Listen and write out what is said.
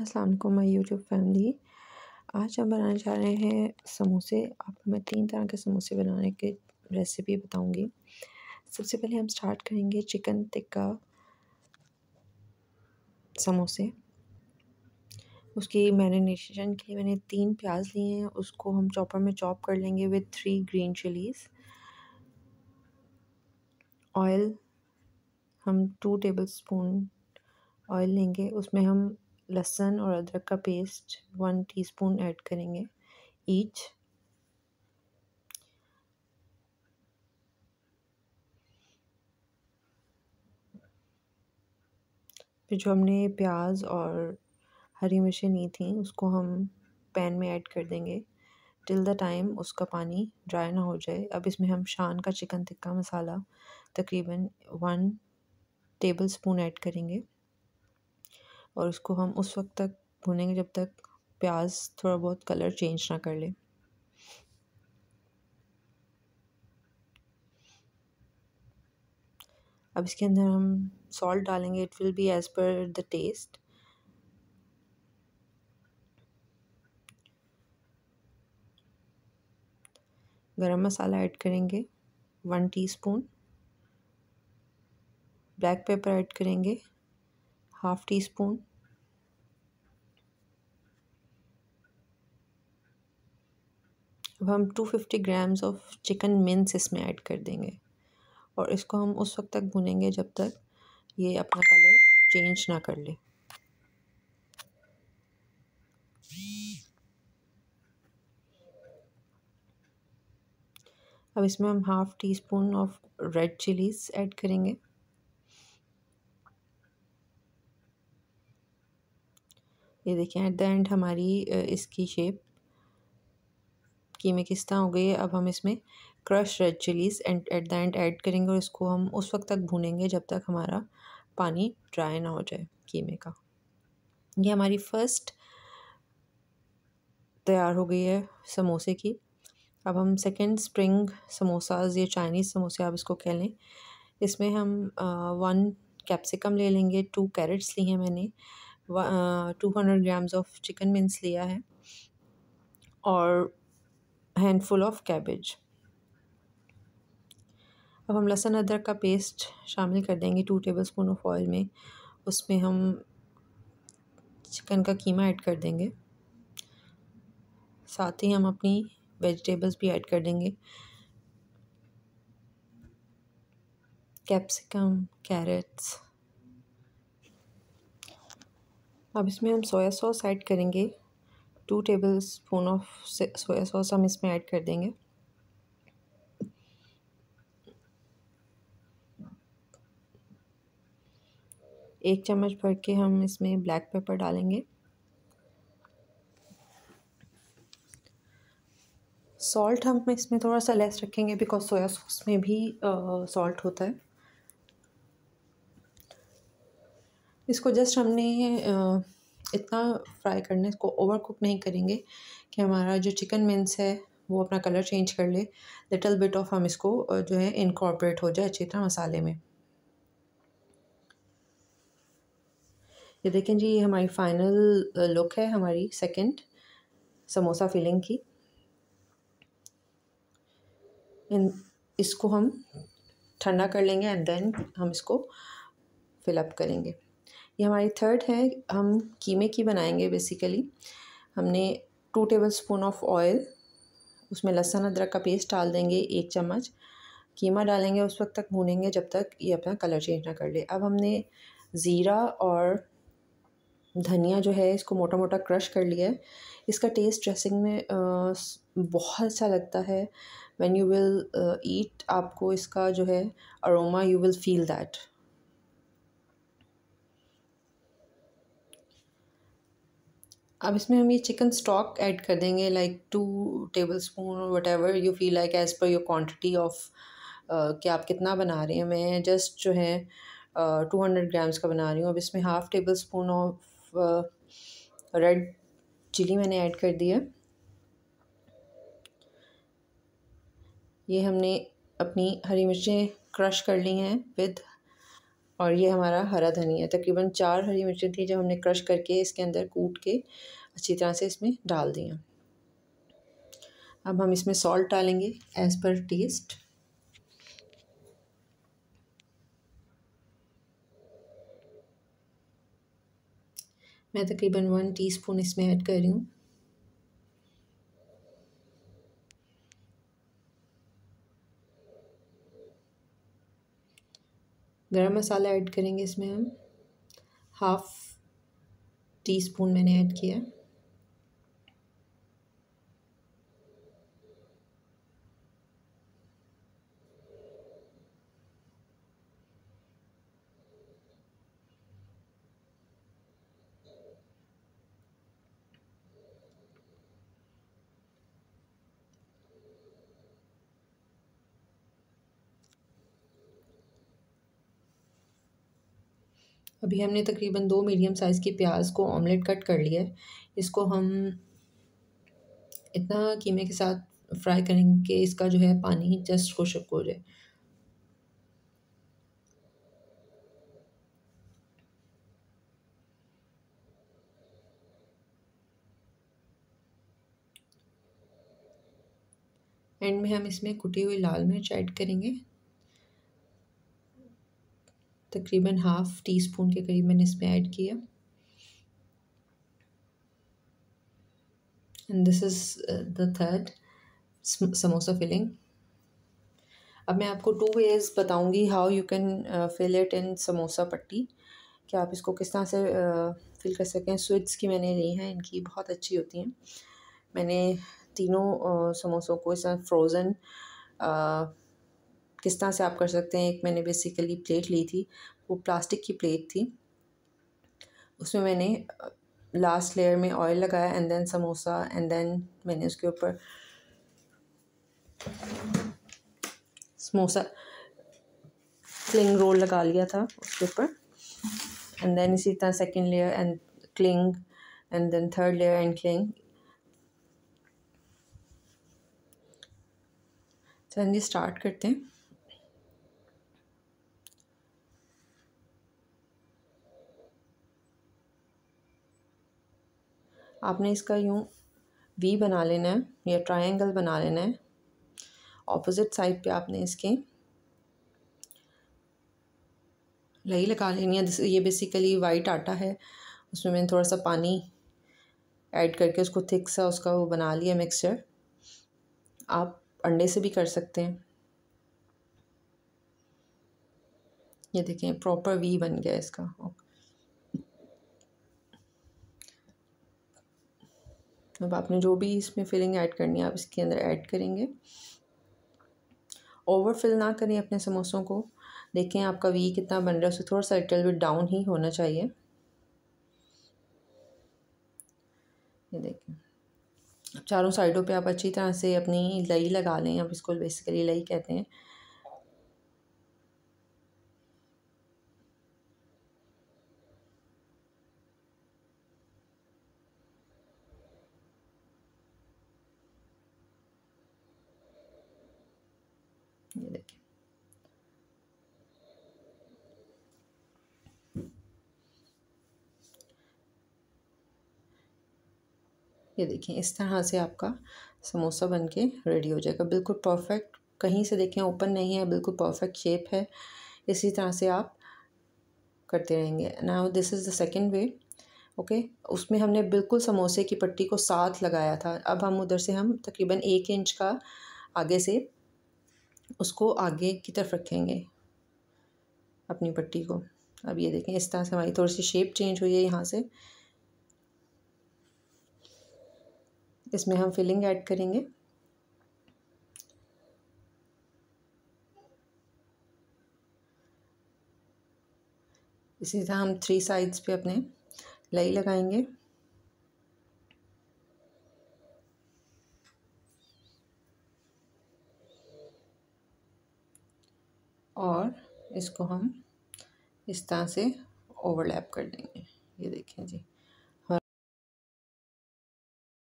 वालेकुम my YouTube family आज हम बनाने जा रहे हैं समोसे आपको मैं तीन तरह के समोसे बनाने की रेसिपी बताऊंगी सबसे पहले हम स्टार्ट करेंगे चिकन टिक्का समोसे उसकी मैरिनेशन के लिए मैंने तीन प्याज लिए हैं उसको हम चॉपर में चॉप कर लेंगे with three green chillies oil हम टू टेबल स्पून ऑयल लेंगे उसमें हम लहसुन और अदरक का पेस्ट वन टीस्पून ऐड करेंगे ईच फिर जो हमने प्याज और हरी मिर्चें ली थी उसको हम पैन में ऐड कर देंगे टिल द टाइम उसका पानी ड्राई ना हो जाए अब इसमें हम शान का चिकन टिक्का मसाला तकरीबन वन टेबल स्पून ऐड करेंगे और उसको हम उस वक्त तक भूनेंगे जब तक प्याज थोड़ा बहुत कलर चेंज ना कर ले अब इसके अंदर हम सॉल्ट डालेंगे it will be as per the taste garam masala add करेंगे one teaspoon black pepper add करेंगे हाफ टी स्पून अब हम 250 ग्राम्स ऑफ चिकन मिन्स इसमें ऐड कर देंगे और इसको हम उस वक्त तक भुनेंगे जब तक ये अपना कलर चेंज ना कर ले अब इसमें हम half teaspoon of red chillies add करेंगे ये देखें एट द एंड हमारी इसकी शेप कीमे तरह हो गई है अब हम इसमें crush red chillies and at the end add करेंगे और इसको हम उस वक्त तक भूनेंगे जब तक हमारा पानी ड्राई ना हो जाए कीमे का ये हमारी फ़र्स्ट तैयार हो गई है समोसे की अब हम सेकेंड स्प्रिंग समोसाज या चाइनीज़ समोसे आप इसको कह लें इसमें हम वन कैप्सिकम ले लेंगे टू कैरेट्स लिए हैं मैंने two hundred grams of chicken mince लिया है और हैंडफुल ऑफ कैबेज अब हम लहसुन अदरक का पेस्ट शामिल कर देंगे two tablespoon of oil में उसमें हम चिकन का कीमा ऐड कर देंगे साथ ही हम अपनी वेजिटेबल्स भी ऐड कर देंगे कैप्सिकम कैरेट्स अब इसमें हम सोया सॉस ऐड करेंगे two tablespoon of soya sauce हम इसमें ऐड कर देंगे एक चम्मच भर के हम इसमें ब्लैक पेपर डालेंगे सॉल्ट हम इसमें थोड़ा सा लेस रखेंगे बिकॉज सोया सॉस में भी सॉल्ट होता है इसको जस्ट हमने इतना फ्राई करना है इसको ओवर कुक नहीं करेंगे कि हमारा जो चिकन मिन्स है वो अपना कलर चेंज कर ले लिटल बिट ऑफ हम इसको जो है इनकॉर्पोरेट हो जाए अच्छी तरह मसाले में ये देखें जी ये हमारी फाइनल लुक है हमारी सेकंड समोसा फिलिंग की इन इसको हम ठंडा कर लेंगे एंड देन हम इसको फिलअप करेंगे ये हमारी थर्ड है हम कीमे की बनाएंगे बेसिकली हमने two tablespoon of oil उसमें लहसुन अदरक का पेस्ट डाल देंगे एक चम्मच कीमा डालेंगे उस वक्त तक भूनेंगे जब तक ये अपना कलर चेंज ना कर ले अब हमने ज़ीरा और धनिया जो है इसको मोटा मोटा क्रश कर लिया है इसका टेस्ट ड्रेसिंग में बहुत अच्छा लगता है व्हेन यू विल ईट आपको इसका जो है aroma you will feel that अब इसमें हम ये चिकन स्टॉक ऐड कर देंगे like two tablespoon whatever you feel like as per your quantity of कि आप कितना बना रहे हैं मैं जस्ट जो है टू हंड्रेड ग्राम्स का बना रही हूँ अब इसमें half tablespoon of red chilli मैंने ऐड कर दिया ये हमने अपनी हरी मिर्चें क्रश कर ली हैं विद और ये हमारा हरा धनिया तकरीबन चार हरी मिर्चें थी जो हमने क्रश करके इसके अंदर कूट के अच्छी तरह से इसमें डाल दिया अब हम इसमें सॉल्ट डालेंगे एज़ पर टेस्ट मैं तकरीबन वन टीस्पून इसमें ऐड कर रही हूँ गरम मसाला ऐड करेंगे इसमें हम हाफ़ टी स्पून मैंने ऐड किया है अभी हमने तकरीबन दो मीडियम साइज़ की प्याज को ऑमलेट कट कर लिया है इसको हम इतना कीमे के साथ फ्राई करेंगे कि इसका जो है पानी जस्ट खुशक हो जाए एंड में हम इसमें कुटी हुई लाल मिर्च ऐड करेंगे तकरीबन हाफ़ टी स्पून के करीब मैंने इसमें ऐड किया and this is the third samosa filling अब मैं आपको टू वेज़ बताऊंगी how you can fill it in samosa patti कि आप इसको किस तरह से फिल uh, कर सकें स्विट्स की मैंने ली हैं इनकी बहुत अच्छी होती हैं मैंने तीनों uh, समोसों को इस तरह फ्रोज़न uh, किस तरह से आप कर सकते हैं एक मैंने बेसिकली प्लेट ली थी वो प्लास्टिक की प्लेट थी उसमें मैंने लास्ट लेयर में ऑयल लगाया and then samosa and then मैंने उसके ऊपर समोसा क्लिंग रोल लगा लिया था उसके ऊपर एंड देन इसी तरह second layer and cling and then third layer and cling चलिए स्टार्ट करते हैं आपने इसका यूँ वी बना लेना है या ट्रायंगल बना लेना है ऑपोजिट साइड पे आपने इसके लही लगा लेनी है ये बेसिकली वाइट आटा है उसमें मैंने थोड़ा सा पानी ऐड करके उसको थिक सा उसका वो बना लिया मिक्सचर आप अंडे से भी कर सकते हैं ये देखें प्रॉपर वी बन गया इसका ओके अब आपने जो भी इसमें फिलिंग ऐड करनी है आप इसके अंदर ऐड करेंगे ओवर फिल ना करें अपने समोसों को देखें आपका वी कितना बन रहा है उसे थोड़ा सा लिटल बिट डाउन ही होना चाहिए ये देखें चारों साइडों पे आप अच्छी तरह से अपनी लई लगा लें आप इसको बेसिकली लई कहते हैं ये देखिए ये देखिए इस तरह से आपका समोसा बन के रेडी हो जाएगा बिल्कुल परफेक्ट कहीं से देखें ओपन नहीं है बिल्कुल परफेक्ट शेप है इसी तरह से आप करते रहेंगे now this is the second way okay उसमें हमने बिल्कुल समोसे की पट्टी को साथ लगाया था अब हम उधर से हम तकरीबन एक इंच का आगे से उसको आगे की तरफ रखेंगे अपनी पट्टी को अब ये देखें इस तरह से हमारी थोड़ी सी शेप चेंज हुई है यहाँ से इसमें हम फिलिंग ऐड करेंगे इसी तरह हम थ्री साइड्स पे अपने लई लगाएंगे और इसको हम इस तरह से ओवरलैप कर देंगे ये देखें जी